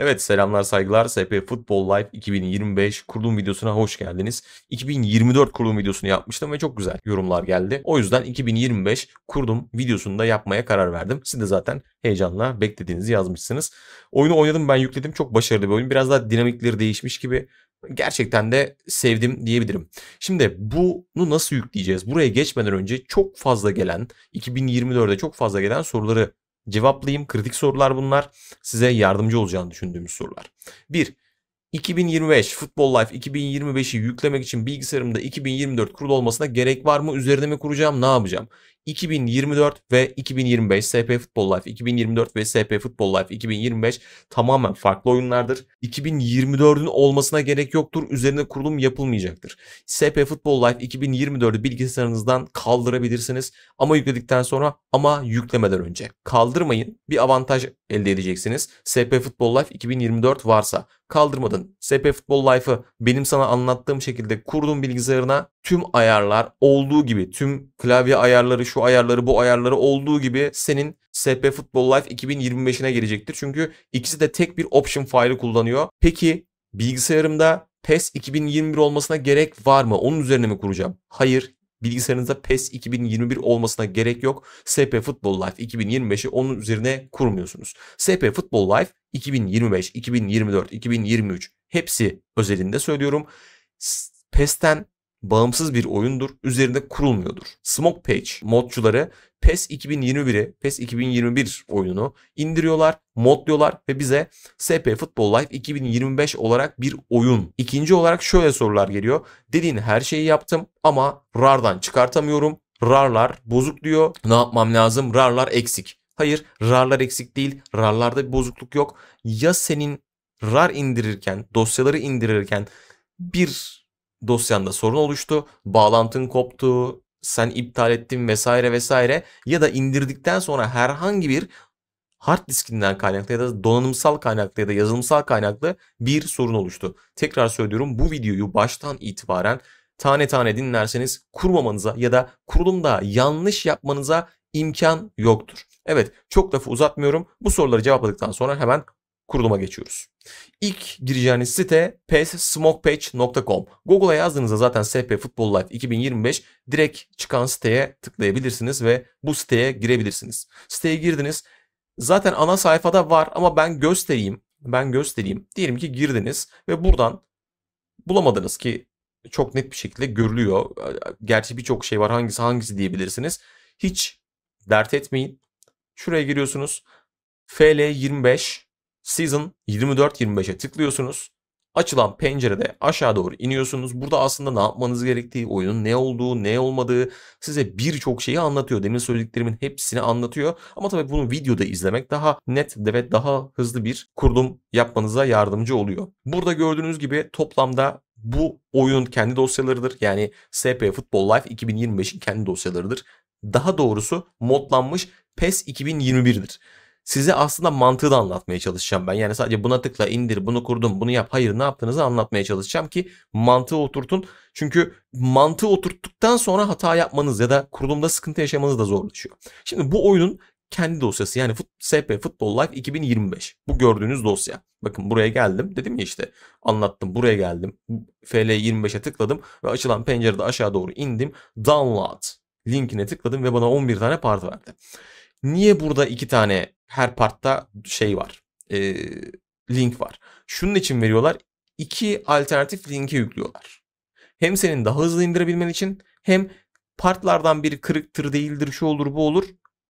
Evet selamlar saygılar SP football Live 2025 kurulum videosuna hoş geldiniz. 2024 kurulum videosunu yapmıştım ve çok güzel yorumlar geldi. O yüzden 2025 kurulum videosunu da yapmaya karar verdim. Siz de zaten heyecanla beklediğinizi yazmışsınız. Oyunu oynadım ben yükledim çok başarılı bir oyun. Biraz daha dinamikleri değişmiş gibi gerçekten de sevdim diyebilirim. Şimdi bunu nasıl yükleyeceğiz? Buraya geçmeden önce çok fazla gelen 2024'de çok fazla gelen soruları cevaplayayım. Kritik sorular bunlar. Size yardımcı olacağını düşündüğümüz sorular. 1. 2025 Football Life 2025'i yüklemek için bilgisayarımda 2024 kurulu olmasına gerek var mı? Üzerine mi kuracağım? Ne yapacağım? 2024 ve 2025 SP Football Life 2024 ve SP Football Life 2025 tamamen farklı oyunlardır. 2024'ün olmasına gerek yoktur. Üzerine kurulum yapılmayacaktır. SP Football Life 2024'ü bilgisayarınızdan kaldırabilirsiniz ama yükledikten sonra ama yüklemeden önce. Kaldırmayın. Bir avantaj elde edeceksiniz. SP Football Life 2024 varsa kaldırmadın. SP Football Life'ı benim sana anlattığım şekilde kurdun bilgisayarına tüm ayarlar olduğu gibi tüm klavye ayarları şu ayarları bu ayarları olduğu gibi senin SP Football Life 2025'ine gelecektir. Çünkü ikisi de tek bir option file'ı kullanıyor. Peki bilgisayarımda PES 2021 olmasına gerek var mı? Onun üzerine mi kuracağım? Hayır. Bilgisayarınızda PES 2021 olmasına gerek yok. SP Football Life 2025'i onun üzerine kurmuyorsunuz. SP Football Life 2025, 2024, 2023 hepsi özelinde söylüyorum. PES'ten bağımsız bir oyundur. Üzerinde kurulmuyordur. Smoke Page modcuları PES 2021'i, PES 2021 oyununu indiriyorlar, modluyorlar ve bize SP Football Life 2025 olarak bir oyun. İkinci olarak şöyle sorular geliyor. Dediğin her şeyi yaptım ama RAR'dan çıkartamıyorum. RAR'lar bozuk diyor. Ne yapmam lazım? RAR'lar eksik. Hayır, RAR'lar eksik değil. RAR'larda bir bozukluk yok. Ya senin RAR indirirken, dosyaları indirirken bir dosyanda sorun oluştu, bağlantın koptu, sen iptal ettin vesaire vesaire ya da indirdikten sonra herhangi bir hard diskinden kaynaklı ya da donanımsal kaynaklı ya da yazılımsal kaynaklı bir sorun oluştu. Tekrar söylüyorum bu videoyu baştan itibaren tane tane dinlerseniz kurmamanıza ya da kurulumda yanlış yapmanıza imkan yoktur. Evet çok lafı uzatmıyorum. Bu soruları cevapladıktan sonra hemen kuruluma geçiyoruz. İlk gireceğiniz site pessmokepage.com. Google'a yazdığınızda zaten SP Football Live 2025 direkt çıkan siteye tıklayabilirsiniz ve bu siteye girebilirsiniz. Siteye girdiniz. Zaten ana sayfada var ama ben göstereyim. Ben göstereyim. Diyelim ki girdiniz ve buradan bulamadınız ki çok net bir şekilde görülüyor. Gerçi birçok şey var hangisi hangisi diyebilirsiniz. Hiç dert etmeyin. Şuraya giriyorsunuz. FL25 Season 24-25'e tıklıyorsunuz. Açılan pencerede aşağı doğru iniyorsunuz. Burada aslında ne yapmanız gerektiği, oyunun ne olduğu, ne olmadığı size birçok şeyi anlatıyor. Demin söylediklerimin hepsini anlatıyor. Ama tabii bunu videoda izlemek daha net ve daha hızlı bir kurulum yapmanıza yardımcı oluyor. Burada gördüğünüz gibi toplamda bu oyun kendi dosyalarıdır. Yani SP Football Life 2025'in kendi dosyalarıdır. Daha doğrusu modlanmış PES 2021'dir size aslında mantığı da anlatmaya çalışacağım ben. Yani sadece buna tıkla indir bunu kurdum bunu yap hayır ne yaptığınızı anlatmaya çalışacağım ki mantığı oturtun. Çünkü mantığı oturttuktan sonra hata yapmanız ya da kurulumda sıkıntı yaşamanız da zorlaşıyor. Şimdi bu oyunun kendi dosyası yani fut, SP Football Life 2025. Bu gördüğünüz dosya. Bakın buraya geldim. Dedim ya işte anlattım. Buraya geldim. FL25'e tıkladım ve açılan pencerede aşağı doğru indim. Download linkine tıkladım ve bana 11 tane part verdi. Niye burada iki tane her partta şey var? E, link var. Şunun için veriyorlar. İki alternatif linki yüklüyorlar. Hem senin daha hızlı indirebilmen için hem partlardan biri kırıktır değildir şu olur bu olur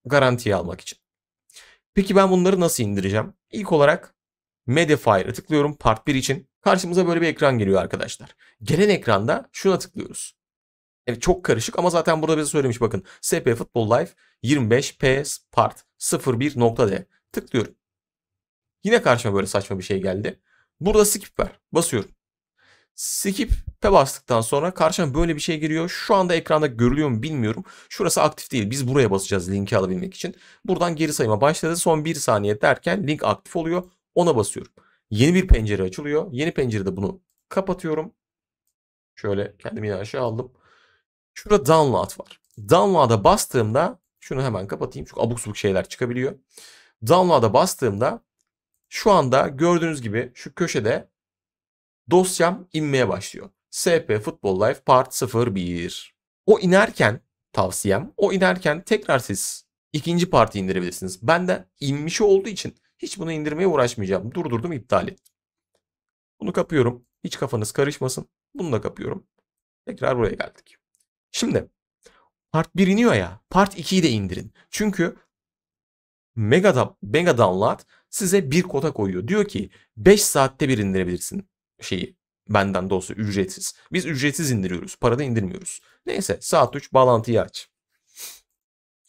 garantiye almak için. Peki ben bunları nasıl indireceğim? İlk olarak Medifier'a tıklıyorum part 1 için. Karşımıza böyle bir ekran geliyor arkadaşlar. Gelen ekranda şuna tıklıyoruz. Evet çok karışık ama zaten burada bize söylemiş bakın. SP Football Live 25 PS part 01.d. Tıklıyorum. Yine karşıma böyle saçma bir şey geldi. Burada skip var. Basıyorum. Skip'e bastıktan sonra karşıma böyle bir şey giriyor. Şu anda ekranda görülüyor mu bilmiyorum. Şurası aktif değil. Biz buraya basacağız linki alabilmek için. Buradan geri sayıma başladı. Son 1 saniye derken link aktif oluyor. Ona basıyorum. Yeni bir pencere açılıyor. Yeni pencerede bunu kapatıyorum. Şöyle kendimi aşağı aldım. Şurada download var. Download'a bastığımda şunu hemen kapatayım çünkü abuk subuk şeyler çıkabiliyor. Download'a bastığımda şu anda gördüğünüz gibi şu köşede dosyam inmeye başlıyor. SP Football Life Part 01. O inerken tavsiyem o inerken tekrar siz ikinci parti indirebilirsiniz. Ben de inmiş olduğu için hiç bunu indirmeye uğraşmayacağım. Durdurdum iptal ettim. Bunu kapıyorum. Hiç kafanız karışmasın. Bunu da kapıyorum. Tekrar buraya geldik. Şimdi part 1 iniyor ya. Part 2'yi de indirin. Çünkü Mega, Mega Download size bir kota koyuyor. Diyor ki 5 saatte bir indirebilirsin şeyi. Benden de olsa ücretsiz. Biz ücretsiz indiriyoruz. Parada indirmiyoruz. Neyse saat 3 bağlantıyı aç.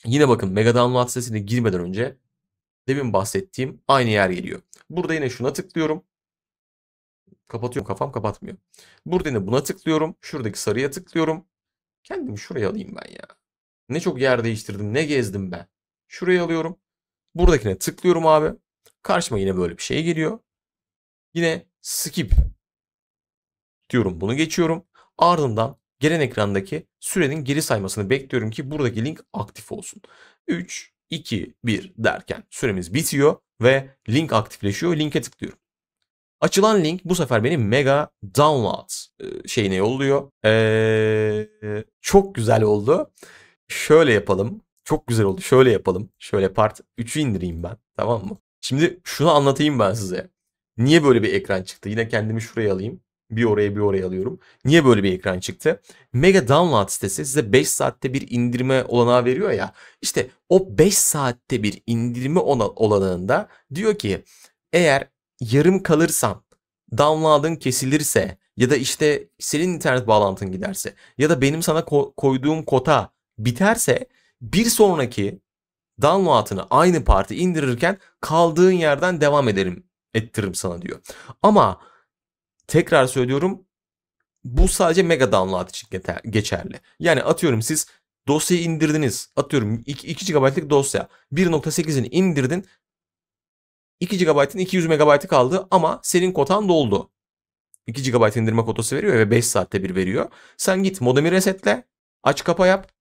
Yine bakın Mega Download sitesine girmeden önce demin bahsettiğim aynı yer geliyor. Burada yine şuna tıklıyorum. Kapatıyorum kafam kapatmıyor. Burada yine buna tıklıyorum. Şuradaki sarıya tıklıyorum. Kendimi şuraya alayım ben ya. Ne çok yer değiştirdim ne gezdim ben. Şuraya alıyorum. Buradakine tıklıyorum abi. Karşıma yine böyle bir şey geliyor. Yine skip diyorum bunu geçiyorum. Ardından gelen ekrandaki sürenin geri saymasını bekliyorum ki buradaki link aktif olsun. 3, 2, 1 derken süremiz bitiyor ve link aktifleşiyor. Linke tıklıyorum. Açılan link bu sefer beni mega download e, şeyine yolluyor. Ee, çok güzel oldu. Şöyle yapalım. Çok güzel oldu. Şöyle yapalım. Şöyle part 3'ü indireyim ben. Tamam mı? Şimdi şunu anlatayım ben size. Niye böyle bir ekran çıktı? Yine kendimi şuraya alayım. Bir oraya bir oraya alıyorum. Niye böyle bir ekran çıktı? Mega Download sitesi size 5 saatte bir indirme olanağı veriyor ya. İşte o 5 saatte bir indirme olanağında diyor ki eğer yarım kalırsan, download'ın kesilirse ya da işte senin internet bağlantın giderse ya da benim sana ko- koyduğum kota biterse bir sonraki download'ını aynı parti indirirken kaldığın yerden devam ederim ettiririm sana diyor. Ama tekrar söylüyorum bu sadece mega download için geçerli. Yani atıyorum siz dosyayı indirdiniz. Atıyorum 2, 2 GB'lık dosya. 1.8'ini indirdin. 2 GB'ın 200 MB'ı kaldı ama senin kotan doldu. 2 GB indirme kotası veriyor ve 5 saatte bir veriyor. Sen git modemi resetle, aç kapa yap,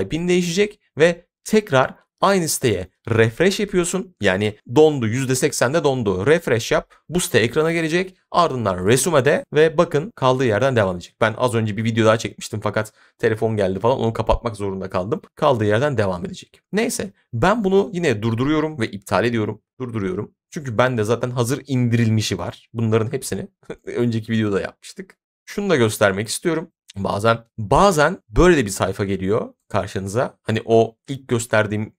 IP'in değişecek ve tekrar Aynı siteye refresh yapıyorsun. Yani dondu %80'de dondu. Refresh yap. Bu site ekrana gelecek. Ardından de ve bakın kaldığı yerden devam edecek. Ben az önce bir video daha çekmiştim fakat telefon geldi falan onu kapatmak zorunda kaldım. Kaldığı yerden devam edecek. Neyse ben bunu yine durduruyorum ve iptal ediyorum. Durduruyorum. Çünkü bende zaten hazır indirilmişi var. Bunların hepsini önceki videoda yapmıştık. Şunu da göstermek istiyorum. Bazen bazen böyle de bir sayfa geliyor karşınıza. Hani o ilk gösterdiğim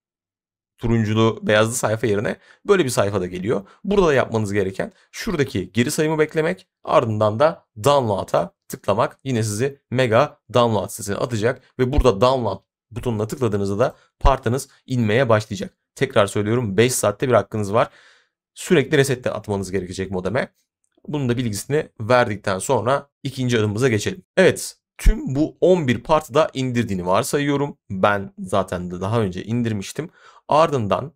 turunculu beyazlı sayfa yerine böyle bir sayfada geliyor. Burada yapmanız gereken şuradaki geri sayımı beklemek ardından da download'a tıklamak yine sizi mega download sitesine atacak ve burada download butonuna tıkladığınızda da partınız inmeye başlayacak. Tekrar söylüyorum 5 saatte bir hakkınız var. Sürekli resetle atmanız gerekecek modeme. Bunun da bilgisini verdikten sonra ikinci adımımıza geçelim. Evet tüm bu 11 partı da indirdiğini varsayıyorum. Ben zaten de daha önce indirmiştim. Ardından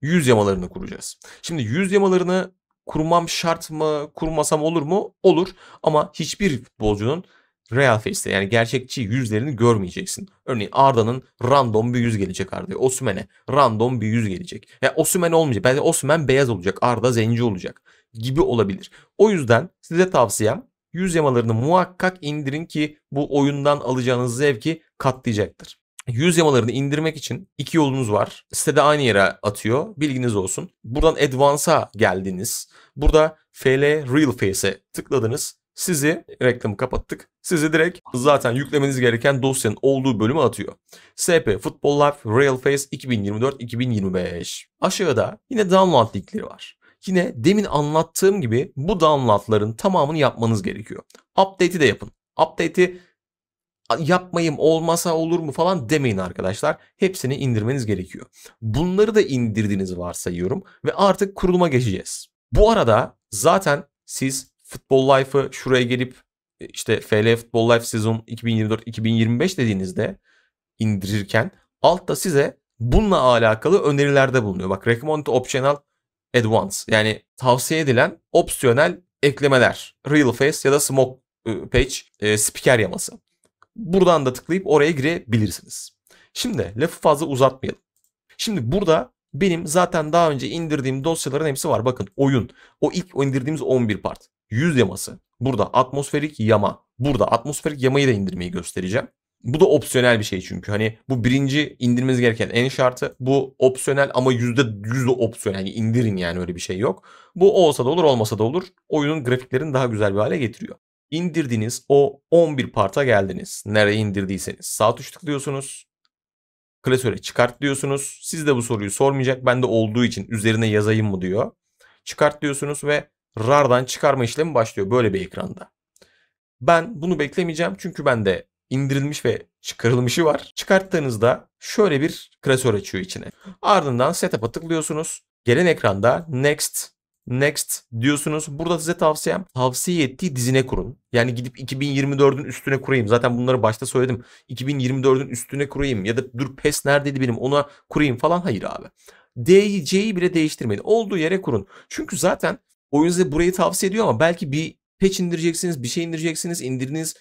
yüz yamalarını kuracağız. Şimdi yüz yamalarını kurmam şart mı, kurmasam olur mu? Olur ama hiçbir futbolcunun real face'te yani gerçekçi yüzlerini görmeyeceksin. Örneğin Arda'nın random bir yüz gelecek Arda. Osman'e random bir yüz gelecek. Ya yani Osman olmayacak. Belki Osman beyaz olacak. Arda zenci olacak gibi olabilir. O yüzden size tavsiyem yüz yamalarını muhakkak indirin ki bu oyundan alacağınız zevki katlayacaktır. Yüz yamalarını indirmek için iki yolunuz var. Sitede aynı yere atıyor. Bilginiz olsun. Buradan Advance'a geldiniz. Burada FL Real Face'e tıkladınız. Sizi reklamı kapattık. Sizi direkt zaten yüklemeniz gereken dosyanın olduğu bölüme atıyor. SP Football Life Real Face 2024-2025. Aşağıda yine download linkleri var. Yine demin anlattığım gibi bu downloadların tamamını yapmanız gerekiyor. Update'i de yapın. Update'i yapmayayım olmasa olur mu falan demeyin arkadaşlar. Hepsini indirmeniz gerekiyor. Bunları da indirdiğinizi varsayıyorum ve artık kuruluma geçeceğiz. Bu arada zaten siz Football Life'ı şuraya gelip e, işte FL Football Life sezon 2024-2025 dediğinizde indirirken altta size bununla alakalı önerilerde bulunuyor. Bak Recommended Optional Advance yani tavsiye edilen opsiyonel eklemeler. Real Face ya da Smoke e, Page e, spiker yaması. Buradan da tıklayıp oraya girebilirsiniz. Şimdi lafı fazla uzatmayalım. Şimdi burada benim zaten daha önce indirdiğim dosyaların hepsi var. Bakın oyun. O ilk indirdiğimiz 11 part. Yüz yaması. Burada atmosferik yama. Burada atmosferik yamayı da indirmeyi göstereceğim. Bu da opsiyonel bir şey çünkü. Hani bu birinci indirmeniz gereken en şartı. Bu opsiyonel ama yüzde %100 opsiyonel. Yani indirin yani öyle bir şey yok. Bu olsa da olur olmasa da olur. Oyunun grafiklerini daha güzel bir hale getiriyor. İndirdiğiniz o 11 parta geldiniz. Nereye indirdiyseniz sağ tuş tıklıyorsunuz. Klasöre çıkart diyorsunuz. Siz de bu soruyu sormayacak. Ben de olduğu için üzerine yazayım mı diyor. Çıkart diyorsunuz ve RAR'dan çıkarma işlemi başlıyor böyle bir ekranda. Ben bunu beklemeyeceğim çünkü ben de indirilmiş ve çıkarılmışı var. Çıkarttığınızda şöyle bir klasör açıyor içine. Ardından setup'a tıklıyorsunuz. Gelen ekranda next Next diyorsunuz. Burada size tavsiyem tavsiye ettiği dizine kurun. Yani gidip 2024'ün üstüne kurayım. Zaten bunları başta söyledim. 2024'ün üstüne kurayım ya da dur PES neredeydi benim ona kurayım falan. Hayır abi. D'yi C'yi bile değiştirmeyin. Olduğu yere kurun. Çünkü zaten oyun size burayı tavsiye ediyor ama belki bir patch indireceksiniz, bir şey indireceksiniz, indirdiğiniz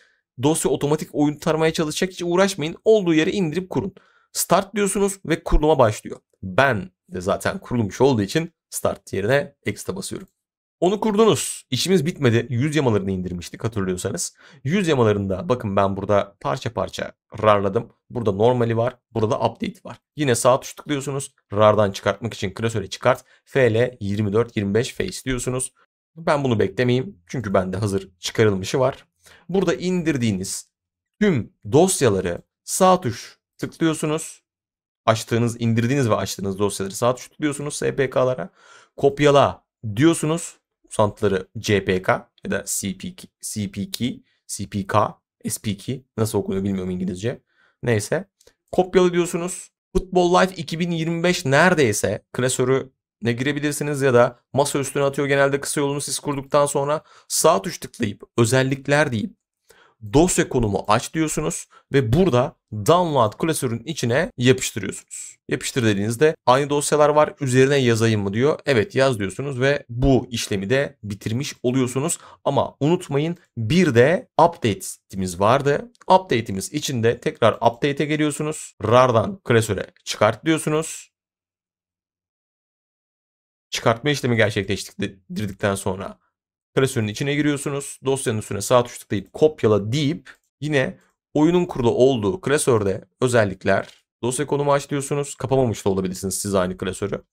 dosya otomatik oyun tarmaya çalışacak hiç uğraşmayın. Olduğu yere indirip kurun. Start diyorsunuz ve kuruluma başlıyor. Ben de zaten kurulmuş olduğu için start yerine ekstra basıyorum. Onu kurdunuz. İşimiz bitmedi. Yüz yamalarını indirmiştik hatırlıyorsanız. Yüz yamalarında bakın ben burada parça parça rarladım. Burada normali var. Burada update var. Yine sağ tuş tıklıyorsunuz. Rardan çıkartmak için klasöre çıkart. FL 24 25 face diyorsunuz. Ben bunu beklemeyeyim. Çünkü bende hazır çıkarılmışı var. Burada indirdiğiniz tüm dosyaları sağ tuş tıklıyorsunuz. Açtığınız, indirdiğiniz ve açtığınız dosyaları sağ tuş tıklıyorsunuz SPK'lara. Kopyala diyorsunuz. Santları CPK ya da CPK, CPK, CPK, SPK nasıl okunuyor bilmiyorum İngilizce. Neyse. Kopyala diyorsunuz. Football Life 2025 neredeyse klasörü ne girebilirsiniz ya da masa üstüne atıyor genelde kısa yolunu siz kurduktan sonra sağ tuş tıklayıp özellikler deyip dosya konumu aç diyorsunuz ve burada download klasörün içine yapıştırıyorsunuz. Yapıştır dediğinizde aynı dosyalar var üzerine yazayım mı diyor. Evet yaz diyorsunuz ve bu işlemi de bitirmiş oluyorsunuz. Ama unutmayın bir de update'imiz vardı. Update'imiz içinde tekrar update'e geliyorsunuz. RAR'dan klasöre çıkart diyorsunuz çıkartma işlemi gerçekleştirdikten sonra klasörün içine giriyorsunuz. Dosyanın üstüne sağ tuş tıklayıp kopyala deyip yine oyunun kurulu olduğu klasörde özellikler dosya konumu aç diyorsunuz. Kapamamış da olabilirsiniz siz aynı klasörü.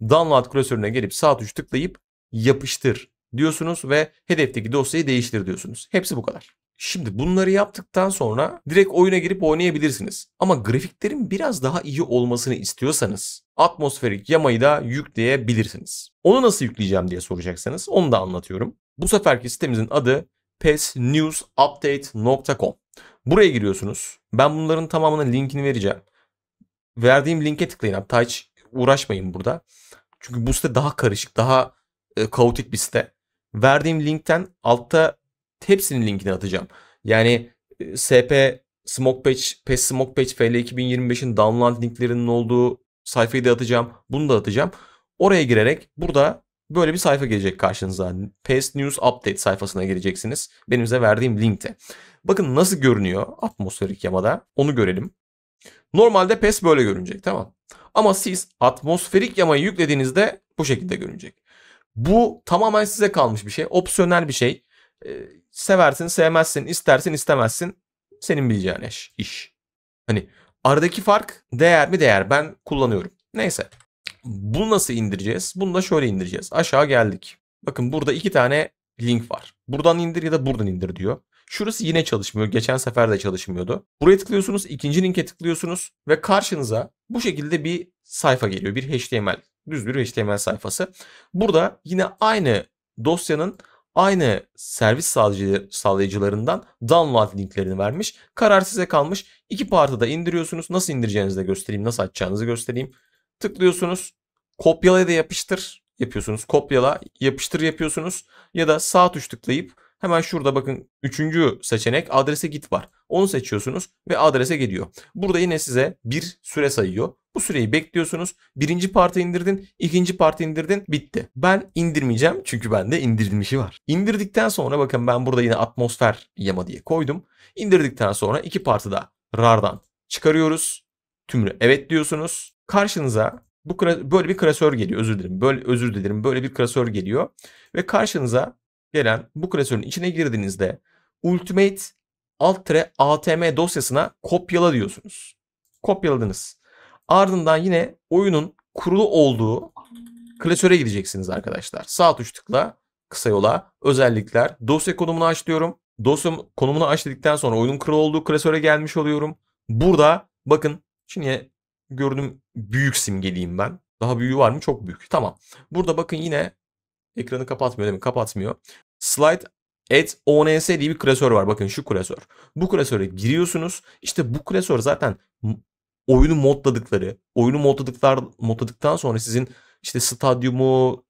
Download klasörüne gelip sağ tuş tıklayıp yapıştır diyorsunuz ve hedefteki dosyayı değiştir diyorsunuz. Hepsi bu kadar. Şimdi bunları yaptıktan sonra direkt oyuna girip oynayabilirsiniz. Ama grafiklerin biraz daha iyi olmasını istiyorsanız atmosferik yamayı da yükleyebilirsiniz. Onu nasıl yükleyeceğim diye soracaksanız onu da anlatıyorum. Bu seferki sitemizin adı pesnewsupdate.com. Buraya giriyorsunuz. Ben bunların tamamının linkini vereceğim. Verdiğim linke tıklayın hatta hiç uğraşmayın burada. Çünkü bu site daha karışık, daha e, kaotik bir site. Verdiğim linkten altta Hepsinin linkini atacağım. Yani e, SP Smoke Patch, PES Smoke Patch FL 2025'in download linklerinin olduğu sayfayı da atacağım. Bunu da atacağım. Oraya girerek burada böyle bir sayfa gelecek karşınıza. PES News Update sayfasına gireceksiniz. Benim size verdiğim linkte. Bakın nasıl görünüyor atmosferik yamada. Onu görelim. Normalde PES böyle görünecek tamam. Ama siz atmosferik yamayı yüklediğinizde bu şekilde görünecek. Bu tamamen size kalmış bir şey. Opsiyonel bir şey e, seversin, sevmezsin, istersin, istemezsin. Senin bileceğin iş. iş. Hani aradaki fark değer mi değer. Ben kullanıyorum. Neyse. Bu nasıl indireceğiz? Bunu da şöyle indireceğiz. Aşağı geldik. Bakın burada iki tane link var. Buradan indir ya da buradan indir diyor. Şurası yine çalışmıyor. Geçen sefer de çalışmıyordu. Buraya tıklıyorsunuz. ikinci linke tıklıyorsunuz. Ve karşınıza bu şekilde bir sayfa geliyor. Bir HTML. Düz bir HTML sayfası. Burada yine aynı dosyanın aynı servis sağlayıcılarından download linklerini vermiş. Karar size kalmış. İki partıda indiriyorsunuz. Nasıl indireceğinizi de göstereyim. Nasıl açacağınızı göstereyim. Tıklıyorsunuz. Kopyala ya da yapıştır yapıyorsunuz. Kopyala, yapıştır yapıyorsunuz. Ya da sağ tuş tıklayıp hemen şurada bakın üçüncü seçenek adrese git var. Onu seçiyorsunuz ve adrese gidiyor. Burada yine size bir süre sayıyor. Bu süreyi bekliyorsunuz. Birinci parti indirdin, ikinci parti indirdin, bitti. Ben indirmeyeceğim çünkü bende indirilmişi var. İndirdikten sonra bakın ben burada yine atmosfer yama diye koydum. İndirdikten sonra iki parti daha RAR'dan çıkarıyoruz. Tümünü evet diyorsunuz. Karşınıza bu böyle bir klasör geliyor. Özür dilerim. Böyle özür dilerim. Böyle bir klasör geliyor ve karşınıza gelen bu klasörün içine girdiğinizde Ultimate alt ATM dosyasına kopyala diyorsunuz. Kopyaladınız. Ardından yine oyunun kurulu olduğu klasöre gideceksiniz arkadaşlar. Sağ tuş tıkla kısa yola özellikler dosya konumunu aç diyorum. Dosya konumunu aç dedikten sonra oyunun kurulu olduğu klasöre gelmiş oluyorum. Burada bakın şimdi gördüm büyük simgeliyim ben. Daha büyüğü var mı? Çok büyük. Tamam. Burada bakın yine ekranı kapatmıyor değil mi? Kapatmıyor. Slide at ONS diye bir klasör var. Bakın şu klasör. Bu klasöre giriyorsunuz. İşte bu klasör zaten oyunu modladıkları, oyunu modladıklar, modladıktan sonra sizin işte stadyumu,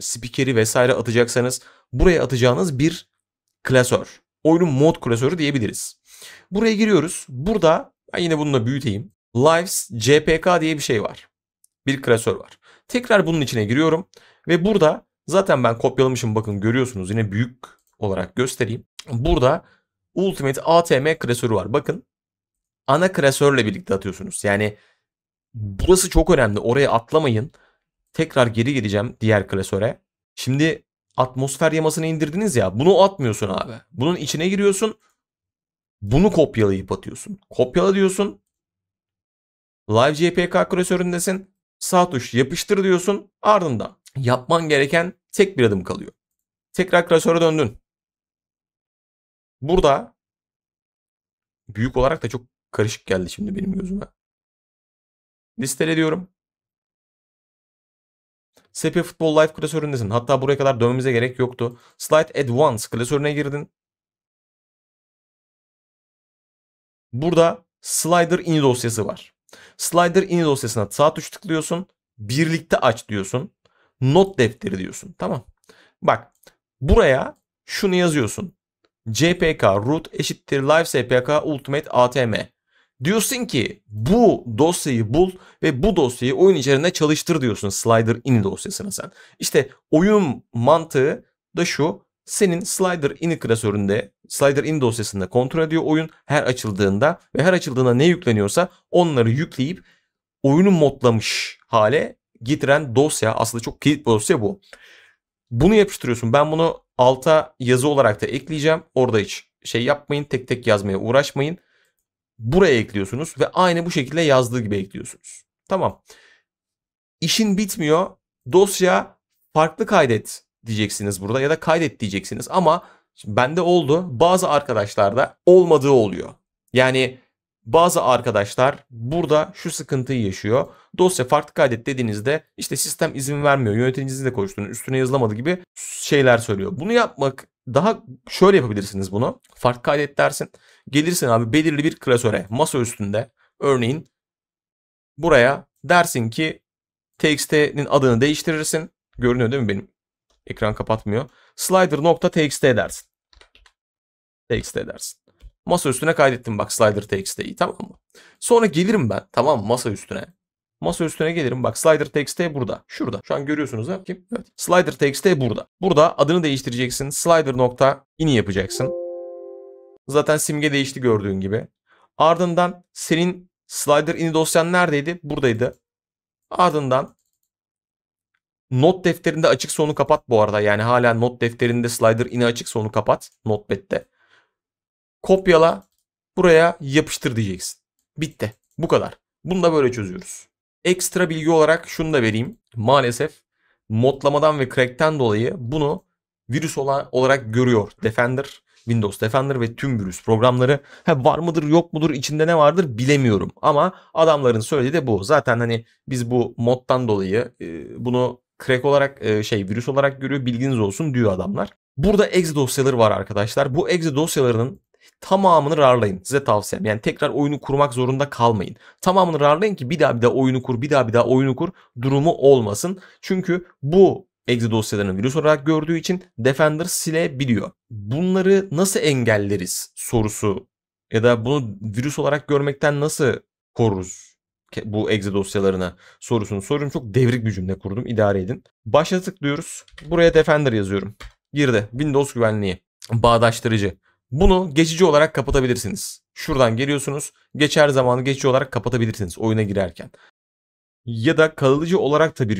spikeri vesaire atacaksanız buraya atacağınız bir klasör. Oyunun mod klasörü diyebiliriz. Buraya giriyoruz. Burada ben yine bunu da büyüteyim. Lives JPK diye bir şey var. Bir klasör var. Tekrar bunun içine giriyorum ve burada zaten ben kopyalamışım bakın görüyorsunuz yine büyük olarak göstereyim. Burada Ultimate ATM klasörü var. Bakın ana klasörle birlikte atıyorsunuz. Yani burası çok önemli. Oraya atlamayın. Tekrar geri gideceğim diğer klasöre. Şimdi atmosfer yamasını indirdiniz ya. Bunu atmıyorsun abi. Bunun içine giriyorsun. Bunu kopyalayıp atıyorsun. Kopyala diyorsun. Live JPK klasöründesin. Sağ tuş yapıştır diyorsun. Ardından yapman gereken tek bir adım kalıyor. Tekrar klasöre döndün. Burada büyük olarak da çok Karışık geldi şimdi benim gözüme. Listele diyorum. Sepia Football Live klasöründesin. Hatta buraya kadar dönmemize gerek yoktu. Slide Advance klasörüne girdin. Burada Slider ini dosyası var. Slider ini dosyasına sağ tuş tıklıyorsun. Birlikte aç diyorsun. Not defteri diyorsun. Tamam. Bak buraya şunu yazıyorsun. JPK root eşittir live SPK ultimate ATM. Diyorsun ki bu dosyayı bul ve bu dosyayı oyun içerisinde çalıştır diyorsun slider in dosyasına sen. İşte oyun mantığı da şu. Senin slider in klasöründe, slider in dosyasında kontrol ediyor oyun her açıldığında ve her açıldığında ne yükleniyorsa onları yükleyip oyunu modlamış hale getiren dosya aslında çok kilit dosya bu. Bunu yapıştırıyorsun. Ben bunu alta yazı olarak da ekleyeceğim. Orada hiç şey yapmayın, tek tek yazmaya uğraşmayın buraya ekliyorsunuz ve aynı bu şekilde yazdığı gibi ekliyorsunuz. Tamam. İşin bitmiyor. Dosya farklı kaydet diyeceksiniz burada ya da kaydet diyeceksiniz ama bende oldu. Bazı arkadaşlarda olmadığı oluyor. Yani bazı arkadaşlar burada şu sıkıntıyı yaşıyor. Dosya farklı kaydet dediğinizde işte sistem izin vermiyor. Yöneticinizle konuştuğunuz üstüne yazılamadı gibi şeyler söylüyor. Bunu yapmak daha şöyle yapabilirsiniz bunu. Farklı kaydet dersin. Gelirsin abi belirli bir klasöre masa üstünde örneğin buraya dersin ki txt'nin adını değiştirirsin. Görünüyor değil mi benim? Ekran kapatmıyor. Slider.txt dersin. txt dersin. Masa üstüne kaydettim bak slider txt'yi tamam mı? Sonra gelirim ben tamam masa üstüne. Masa üstüne gelirim bak slider txt burada. Şurada. Şu an görüyorsunuz değil mi? Evet. Slider txt burada. Burada adını değiştireceksin. Slider nokta ini yapacaksın. Zaten simge değişti gördüğün gibi. Ardından senin slider ini dosyan neredeydi? Buradaydı. Ardından not defterinde açık sonu kapat bu arada. Yani hala not defterinde slider ini açık sonu kapat. Notepad'de. Kopyala buraya yapıştır diyeceksin. Bitti. Bu kadar. Bunu da böyle çözüyoruz. Ekstra bilgi olarak şunu da vereyim. Maalesef modlamadan ve crack'ten dolayı bunu virüs olarak görüyor Defender Windows Defender ve tüm virüs programları ha, var mıdır yok mudur içinde ne vardır bilemiyorum. Ama adamların söylediği de bu. Zaten hani biz bu moddan dolayı e, bunu crack olarak e, şey virüs olarak görüyor bilginiz olsun diyor adamlar. Burada exe dosyaları var arkadaşlar. Bu exe dosyalarının tamamını rarlayın. Size tavsiyem. Yani tekrar oyunu kurmak zorunda kalmayın. Tamamını rarlayın ki bir daha bir daha oyunu kur, bir daha bir daha oyunu kur durumu olmasın. Çünkü bu exe dosyalarını virüs olarak gördüğü için Defender silebiliyor. Bunları nasıl engelleriz sorusu ya da bunu virüs olarak görmekten nasıl koruruz bu exe dosyalarına sorusunu soruyorum. Çok devrik bir cümle kurdum. İdare edin. Başla tıklıyoruz. Buraya Defender yazıyorum. Girdi. Windows güvenliği. Bağdaştırıcı. Bunu geçici olarak kapatabilirsiniz. Şuradan geliyorsunuz. Geçer zamanı geçici olarak kapatabilirsiniz oyuna girerken ya da kalıcı olarak da bir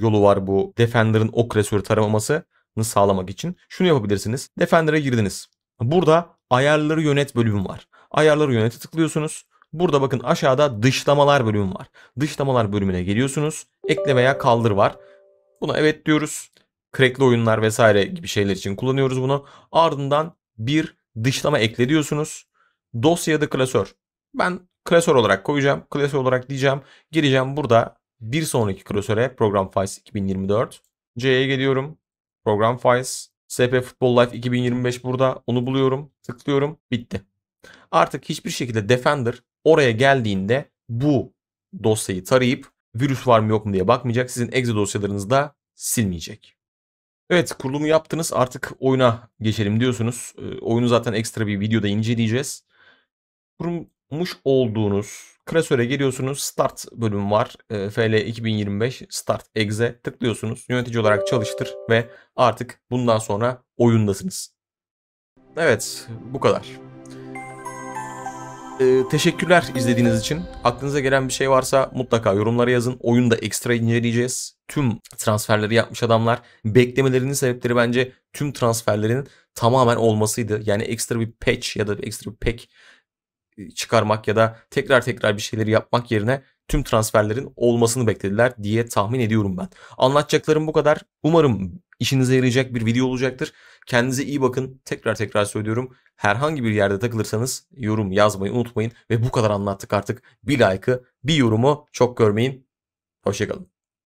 yolu var bu Defender'ın ok resörü taramamasını sağlamak için. Şunu yapabilirsiniz. Defender'a girdiniz. Burada ayarları yönet bölümü var. Ayarları yönete tıklıyorsunuz. Burada bakın aşağıda dışlamalar bölümü var. Dışlamalar bölümüne geliyorsunuz. Ekle veya kaldır var. Buna evet diyoruz. Crackli oyunlar vesaire gibi şeyler için kullanıyoruz bunu. Ardından bir dışlama ekle diyorsunuz. Dosya ya da klasör. Ben klasör olarak koyacağım. Klasör olarak diyeceğim. Gireceğim burada bir sonraki klasöre program files 2024. C'ye geliyorum. Program files. SP Football Life 2025 burada. Onu buluyorum. Tıklıyorum. Bitti. Artık hiçbir şekilde Defender oraya geldiğinde bu dosyayı tarayıp virüs var mı yok mu diye bakmayacak. Sizin exe dosyalarınızı da silmeyecek. Evet kurulumu yaptınız artık oyuna geçelim diyorsunuz. E, oyunu zaten ekstra bir videoda inceleyeceğiz. Kurum muş olduğunuz klasöre giriyorsunuz. Start bölüm var. E, FL 2025 Start Exe tıklıyorsunuz. Yönetici olarak çalıştır ve artık bundan sonra oyundasınız. Evet bu kadar. E, teşekkürler izlediğiniz için. Aklınıza gelen bir şey varsa mutlaka yorumlara yazın. Oyunu da ekstra inceleyeceğiz. Tüm transferleri yapmış adamlar. Beklemelerinin sebepleri bence tüm transferlerin tamamen olmasıydı. Yani ekstra bir patch ya da ekstra bir pack e, çıkarmak ya da tekrar tekrar bir şeyleri yapmak yerine tüm transferlerin olmasını beklediler diye tahmin ediyorum ben. Anlatacaklarım bu kadar. Umarım işinize yarayacak bir video olacaktır. Kendinize iyi bakın. Tekrar tekrar söylüyorum. Herhangi bir yerde takılırsanız yorum yazmayı unutmayın. Ve bu kadar anlattık artık. Bir like'ı, bir yorumu çok görmeyin. Hoşçakalın.